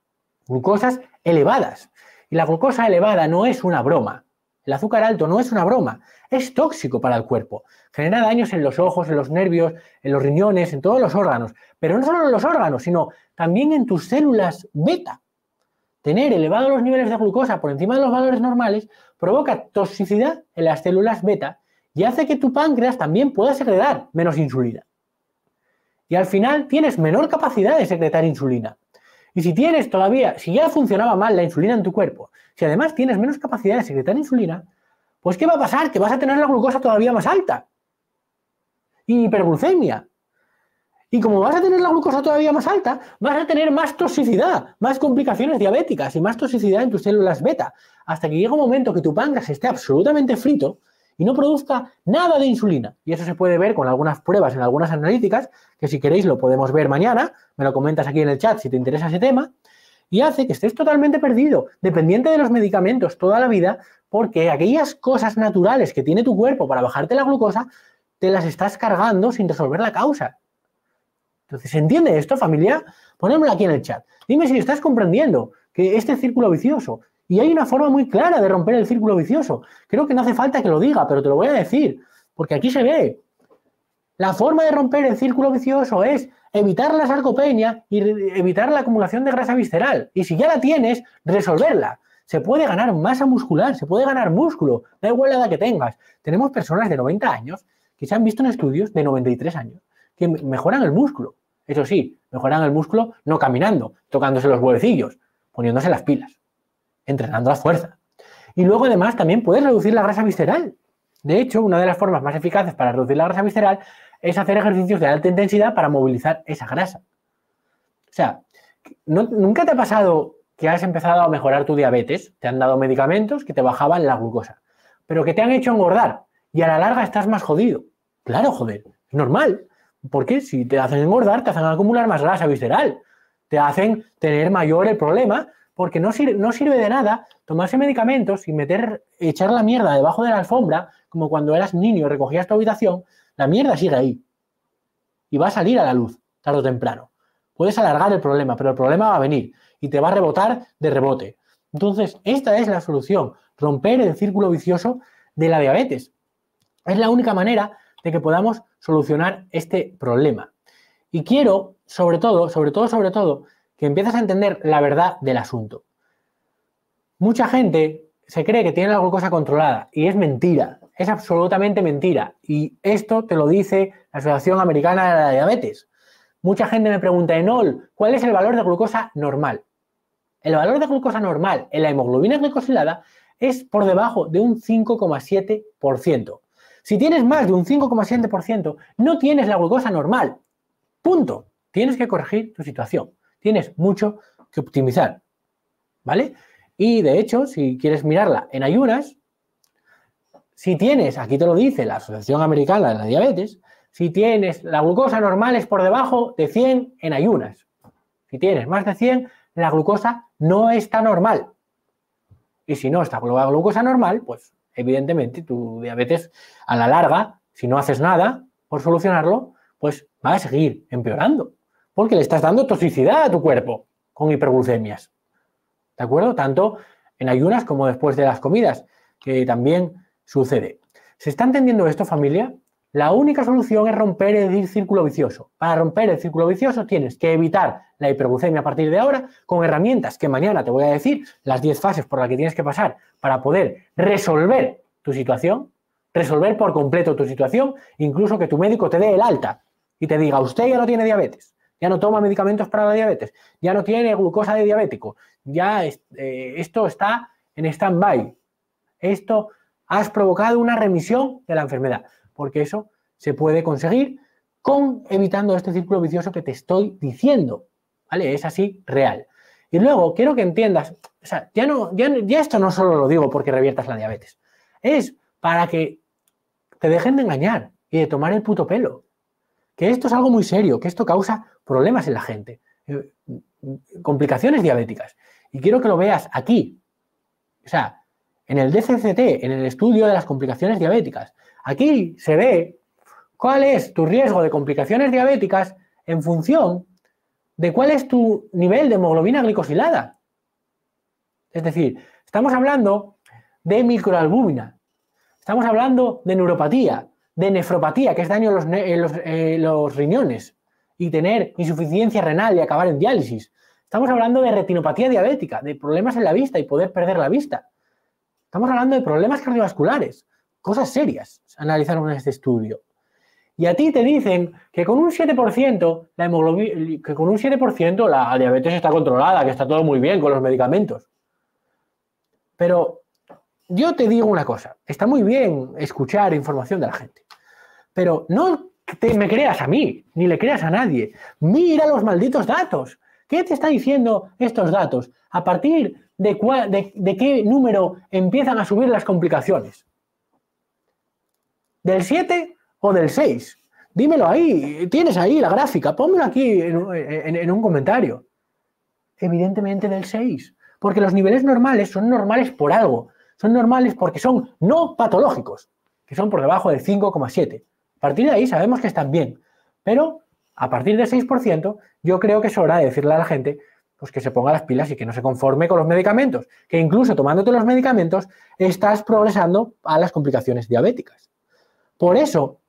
glucosas elevadas. Y la glucosa elevada no es una broma. El azúcar alto no es una broma, es tóxico para el cuerpo. Genera daños en los ojos, en los nervios, en los riñones, en todos los órganos. Pero no solo en los órganos, sino también en tus células beta. Tener elevados los niveles de glucosa por encima de los valores normales provoca toxicidad en las células beta y hace que tu páncreas también pueda secretar menos insulina y al final tienes menor capacidad de secretar insulina. Y si tienes todavía, si ya funcionaba mal la insulina en tu cuerpo, si además tienes menos capacidad de secretar insulina, pues ¿qué va a pasar? Que vas a tener la glucosa todavía más alta. Y hiperglucemia. Y como vas a tener la glucosa todavía más alta, vas a tener más toxicidad, más complicaciones diabéticas y más toxicidad en tus células beta, hasta que llega un momento que tu páncreas esté absolutamente frito y no produzca nada de insulina. Y eso se puede ver con algunas pruebas en algunas analíticas, que si queréis lo podemos ver mañana, me lo comentas aquí en el chat si te interesa ese tema, y hace que estés totalmente perdido, dependiente de los medicamentos toda la vida, porque aquellas cosas naturales que tiene tu cuerpo para bajarte la glucosa, te las estás cargando sin resolver la causa. Entonces, ¿se entiende esto, familia? Ponémoslo aquí en el chat. Dime si estás comprendiendo que este círculo vicioso y hay una forma muy clara de romper el círculo vicioso. Creo que no hace falta que lo diga, pero te lo voy a decir, porque aquí se ve. La forma de romper el círculo vicioso es evitar la sarcopenia y evitar la acumulación de grasa visceral. Y si ya la tienes, resolverla. Se puede ganar masa muscular, se puede ganar músculo, da igual la edad que tengas. Tenemos personas de 90 años que se han visto en estudios de 93 años que mejoran el músculo. Eso sí, mejoran el músculo no caminando, tocándose los huevecillos, poniéndose las pilas entrenando la fuerza. Y luego además también puedes reducir la grasa visceral. De hecho, una de las formas más eficaces para reducir la grasa visceral es hacer ejercicios de alta intensidad para movilizar esa grasa. O sea, ¿nunca te ha pasado que has empezado a mejorar tu diabetes? Te han dado medicamentos que te bajaban la glucosa, pero que te han hecho engordar y a la larga estás más jodido. Claro, joder, es normal. Porque si te hacen engordar, te hacen acumular más grasa visceral, te hacen tener mayor el problema porque no sirve, no sirve de nada tomarse medicamentos y meter, echar la mierda debajo de la alfombra, como cuando eras niño y recogías tu habitación, la mierda sigue ahí. Y va a salir a la luz, tarde o temprano. Puedes alargar el problema, pero el problema va a venir y te va a rebotar de rebote. Entonces, esta es la solución, romper el círculo vicioso de la diabetes. Es la única manera de que podamos solucionar este problema. Y quiero, sobre todo, sobre todo, sobre todo, que empiezas a entender la verdad del asunto. Mucha gente se cree que tiene la glucosa controlada y es mentira, es absolutamente mentira. Y esto te lo dice la Asociación Americana de la Diabetes. Mucha gente me pregunta, Enol, ¿cuál es el valor de glucosa normal? El valor de glucosa normal en la hemoglobina glicosilada es por debajo de un 5,7%. Si tienes más de un 5,7%, no tienes la glucosa normal. Punto. Tienes que corregir tu situación tienes mucho que optimizar, ¿vale? Y de hecho, si quieres mirarla en ayunas, si tienes, aquí te lo dice la Asociación Americana de la Diabetes, si tienes la glucosa normal es por debajo de 100 en ayunas. Si tienes más de 100, la glucosa no está normal. Y si no está la glucosa normal, pues evidentemente tu diabetes a la larga, si no haces nada por solucionarlo, pues va a seguir empeorando porque le estás dando toxicidad a tu cuerpo con hiperglucemias. ¿De acuerdo? Tanto en ayunas como después de las comidas, que también sucede. ¿Se está entendiendo esto, familia? La única solución es romper el círculo vicioso. Para romper el círculo vicioso tienes que evitar la hiperglucemia a partir de ahora con herramientas que mañana te voy a decir las 10 fases por las que tienes que pasar para poder resolver tu situación, resolver por completo tu situación, incluso que tu médico te dé el alta y te diga, usted ya no tiene diabetes ya no toma medicamentos para la diabetes, ya no tiene glucosa de diabético, ya eh, esto está en stand-by. Esto has provocado una remisión de la enfermedad, porque eso se puede conseguir con evitando este círculo vicioso que te estoy diciendo. ¿Vale? Es así real. Y luego quiero que entiendas, ya, no, ya esto no solo lo digo porque reviertas la diabetes, es para que te dejen de engañar y de tomar el puto pelo que esto es algo muy serio, que esto causa problemas en la gente, eh, complicaciones diabéticas. Y quiero que lo veas aquí. O sea, en el DCCT, en el estudio de las complicaciones diabéticas. Aquí se ve cuál es tu riesgo de complicaciones diabéticas en función de cuál es tu nivel de hemoglobina glicosilada. Es decir, estamos hablando de microalbumina, estamos hablando de neuropatía, de nefropatía, que es daño a eh, los, riñones, y tener insuficiencia renal y acabar en diálisis. Estamos hablando de retinopatía diabética, de problemas en la vista y poder perder la vista. Estamos hablando de problemas cardiovasculares, cosas serias, analizaron en este estudio. Y a ti te dicen que con un 7%, la que con un 7% la diabetes está controlada, que está todo muy bien con los medicamentos. Pero yo te digo una cosa, está muy bien escuchar información de la gente. Pero no me creas a mí, ni le creas a nadie. Mira los malditos datos. ¿Qué te está diciendo estos datos? ¿A partir de, de, qué número empiezan a subir las complicaciones? ¿Del 7 o del 6? Dímelo ahí, tienes ahí la gráfica, pónmelo aquí en, un comentario. Evidentemente del 6, porque los niveles normales son normales por algo, son normales porque son no patológicos, que son por debajo de 5,7. A partir de ahí sabemos que están bien, pero a partir del 6% yo creo que es hora de decirle a la gente pues que se ponga las pilas y que no se conforme con los medicamentos, que incluso tomándote los medicamentos estás progresando a las complicaciones diabéticas. Por eso,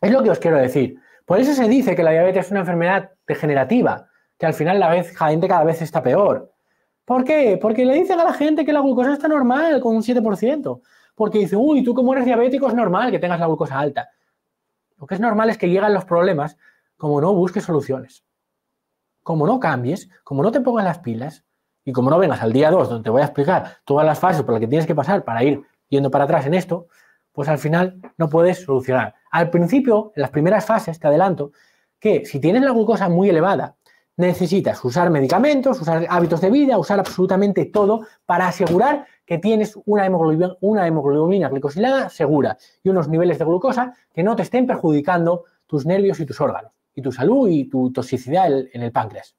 es lo que os quiero decir, por eso se dice que la diabetes es una enfermedad degenerativa, que al final la gente cada vez está peor. ¿Por qué? Porque le dicen a la gente que la glucosa está normal con un 7%, porque dice, uy, tú como eres diabético es normal que tengas la glucosa alta. Lo que es normal es que lleguen los problemas como no busques soluciones. Como no cambies, como no te pongas las pilas y como no vengas al día 2 donde te voy a explicar todas las fases por las que tienes que pasar para ir yendo para atrás en esto, pues al final no puedes solucionar. Al principio, en las primeras fases, te adelanto que si tienes la glucosa muy elevada, necesitas usar medicamentos, usar hábitos de vida, usar absolutamente todo para asegurar que tienes una hemoglobina, glicosilada segura y unos niveles de glucosa que no te estén perjudicando tus nervios y tus órganos, y tu salud y tu toxicidad en el páncreas.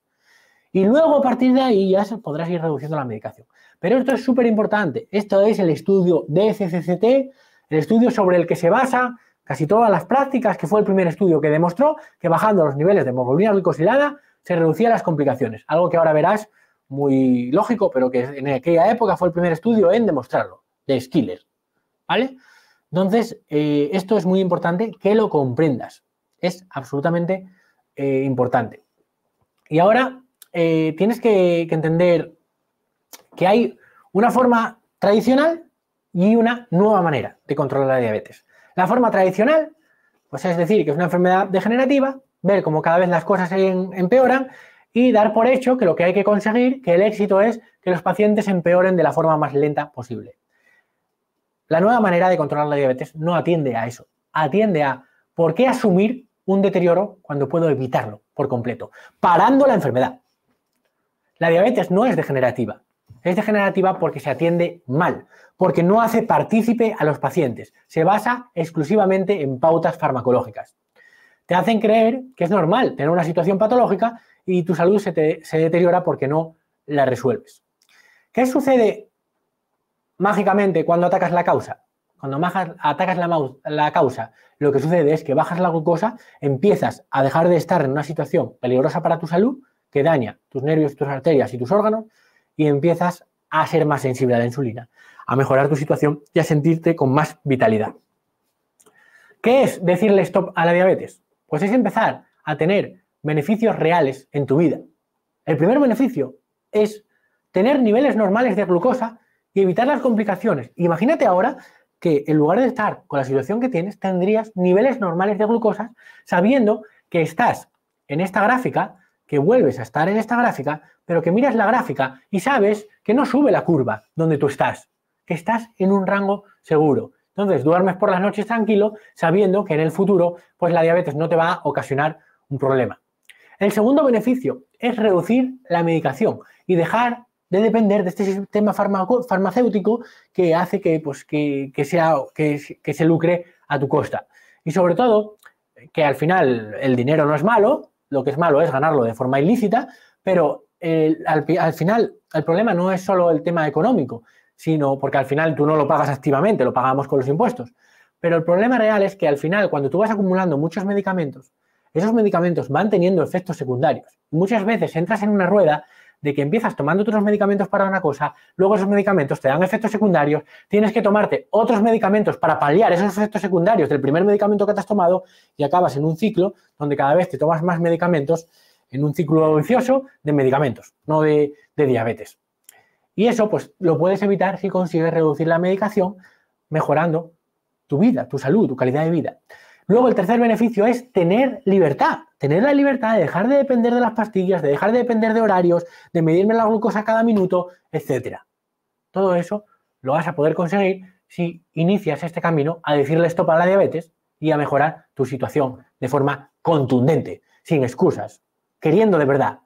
Y luego a partir de ahí ya podrás ir reduciendo la medicación. Pero esto es súper importante. Esto es el estudio DCCCT, el estudio sobre el que se basa casi todas las prácticas, que fue el primer estudio que demostró que bajando los niveles de hemoglobina glicosilada se reducían las complicaciones. Algo que ahora verás muy lógico, pero que en aquella época fue el primer estudio en demostrarlo, de Skiller. ¿Vale? Entonces, eh, esto es muy importante que lo comprendas. Es absolutamente eh, importante. Y ahora eh, tienes que, entender que hay una forma tradicional y una nueva manera de controlar la diabetes. La forma tradicional, pues es decir, que es una enfermedad degenerativa, ver cómo cada vez las cosas se empeoran y dar por hecho que lo que hay que conseguir, que el éxito es que los pacientes empeoren de la forma más lenta posible. La nueva manera de controlar la diabetes no atiende a eso, atiende a por qué asumir un deterioro cuando puedo evitarlo por completo, parando la enfermedad. La diabetes no es degenerativa, es degenerativa porque se atiende mal, porque no hace partícipe a los pacientes, se basa exclusivamente en pautas farmacológicas. Te hacen creer que es normal tener una situación patológica y tu salud se, deteriora porque no la resuelves. ¿Qué sucede mágicamente cuando atacas la causa? Cuando atacas la, la, causa, lo que sucede es que bajas la glucosa, empiezas a dejar de estar en una situación peligrosa para tu salud, que daña tus nervios, tus arterias y tus órganos, y empiezas a ser más sensible a la insulina, a mejorar tu situación y a sentirte con más vitalidad. ¿Qué es decirle stop a la diabetes? Pues es empezar a tener beneficios reales en tu vida. El primer beneficio es tener niveles normales de glucosa y evitar las complicaciones. Imagínate ahora que en lugar de estar con la situación que tienes, tendrías niveles normales de glucosa sabiendo que estás en esta gráfica, que vuelves a estar en esta gráfica, pero que miras la gráfica y sabes que no sube la curva donde tú estás, que estás en un rango seguro. Entonces, duermes por las noches tranquilo sabiendo que en el futuro, pues la diabetes no te va a ocasionar un problema. El segundo beneficio es reducir la medicación y dejar de depender de este sistema farmacéutico que hace que, pues, que, sea, que, se lucre a tu costa. Y sobre todo, que al final el dinero no es malo, lo que es malo es ganarlo de forma ilícita, pero al, final el problema no es solo el tema económico, sino porque al final tú no lo pagas activamente, lo pagamos con los impuestos. Pero el problema real es que al final, cuando tú vas acumulando muchos medicamentos, esos medicamentos van teniendo efectos secundarios. Muchas veces entras en una rueda de que empiezas tomando otros medicamentos para una cosa, luego esos medicamentos te dan efectos secundarios, tienes que tomarte otros medicamentos para paliar esos efectos secundarios del primer medicamento que te has tomado y acabas en un ciclo donde cada vez te tomas más medicamentos, en un ciclo vicioso de medicamentos, no de, de diabetes. Y eso pues lo puedes evitar si consigues reducir la medicación mejorando tu vida, tu salud, tu calidad de vida. Luego el tercer beneficio es tener libertad, tener la libertad de dejar de depender de las pastillas, de dejar de depender de horarios, de medirme la glucosa cada minuto, etc. Todo eso lo vas a poder conseguir si inicias este camino a decirle esto para la diabetes y a mejorar tu situación de forma contundente, sin excusas, queriendo de verdad.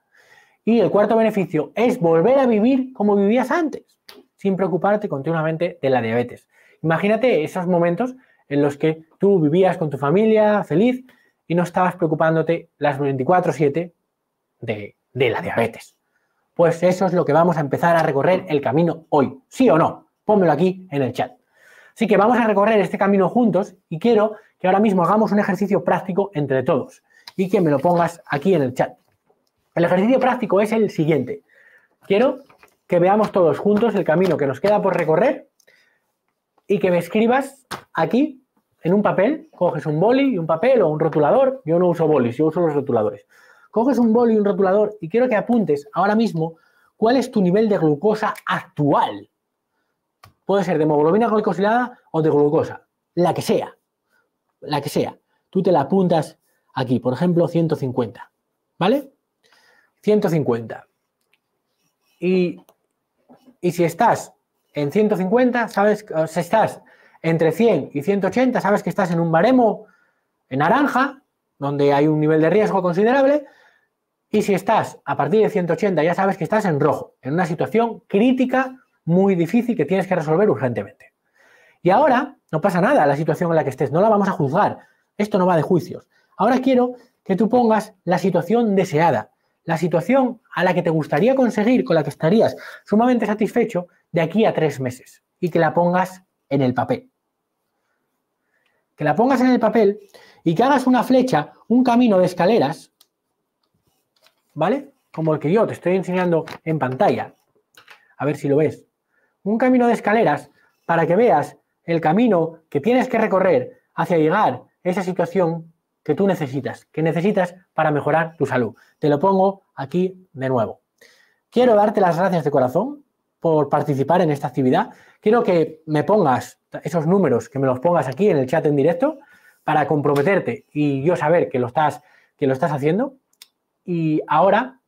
Y el cuarto beneficio es volver a vivir como vivías antes, sin preocuparte continuamente de la diabetes. Imagínate esos momentos en los que tú vivías con tu familia feliz y no estabas preocupándote las 24/7 de, de la diabetes. Pues eso es lo que vamos a empezar a recorrer el camino hoy. ¿Sí o no? Pónmelo aquí en el chat. Así que vamos a recorrer este camino juntos y quiero que ahora mismo hagamos un ejercicio práctico entre todos y que me lo pongas aquí en el chat. El ejercicio práctico es el siguiente. Quiero que veamos todos juntos el camino que nos queda por recorrer y que me escribas aquí en un papel, coges un boli y un papel o un rotulador, yo no uso bolis, yo uso los rotuladores. Coges un boli y un rotulador y quiero que apuntes ahora mismo cuál es tu nivel de glucosa actual. Puede ser de hemoglobina glucosilada o de glucosa, la que sea, la que sea. Tú te la apuntas aquí, por ejemplo, 150, ¿vale? 150. Y, y si estás en 150, sabes, que estás entre 100 y 180, sabes que estás en un baremo en naranja, donde hay un nivel de riesgo considerable, y si estás a partir de 180, ya sabes que estás en rojo, en una situación crítica muy difícil que tienes que resolver urgentemente. Y ahora no pasa nada la situación en la que estés, no la vamos a juzgar, esto no va de juicios. Ahora quiero que tú pongas la situación deseada, la situación a la que te gustaría conseguir, con la que estarías sumamente satisfecho de aquí a tres meses y que la pongas en el papel. Que la pongas en el papel y que hagas una flecha, un camino de escaleras, ¿vale? Como el que yo te estoy enseñando en pantalla. A ver si lo ves. Un camino de escaleras para que veas el camino que tienes que recorrer hacia llegar a esa situación que tú necesitas, que necesitas para mejorar tu salud. Te lo pongo aquí de nuevo. Quiero darte las gracias de corazón por participar en esta actividad. Quiero que me pongas esos números, que me los pongas aquí en el chat en directo para comprometerte y yo saber que lo estás, que lo estás haciendo. Y ahora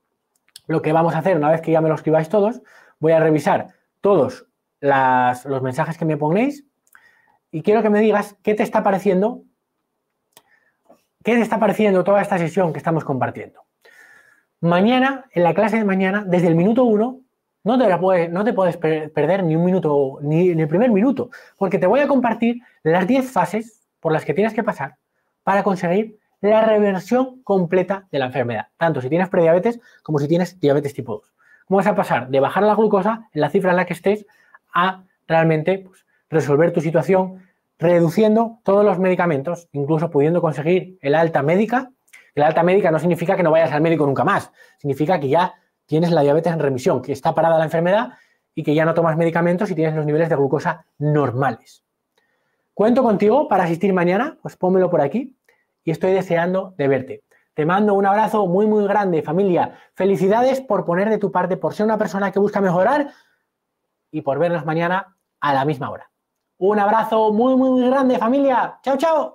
lo que vamos a hacer, una vez que ya me lo escribáis todos, voy a revisar todos los mensajes que me ponéis y quiero que me digas qué te está pareciendo, qué te está pareciendo toda esta sesión que estamos compartiendo. Mañana, en la clase de mañana, desde el minuto 1, no te, la puedes, no te puedes perder ni un minuto, ni en el primer minuto, porque te voy a compartir las 10 fases por las que tienes que pasar para conseguir la reversión completa de la enfermedad, tanto si tienes prediabetes como si tienes diabetes tipo 2. ¿Cómo vas a pasar de bajar la glucosa en la cifra en la que estés a realmente pues, resolver tu situación reduciendo todos los medicamentos, incluso pudiendo conseguir el alta médica? El alta médica no significa que no vayas al médico nunca más, significa que ya tienes la diabetes en remisión, que está parada la enfermedad y que ya no tomas medicamentos y tienes los niveles de glucosa normales. Cuento contigo para asistir mañana, pues pónmelo por aquí y estoy deseando de verte. Te mando un abrazo muy, muy grande, familia. Felicidades por poner de tu parte, por ser una persona que busca mejorar y por vernos mañana a la misma hora. Un abrazo muy, muy, muy grande, familia. Chao, chao.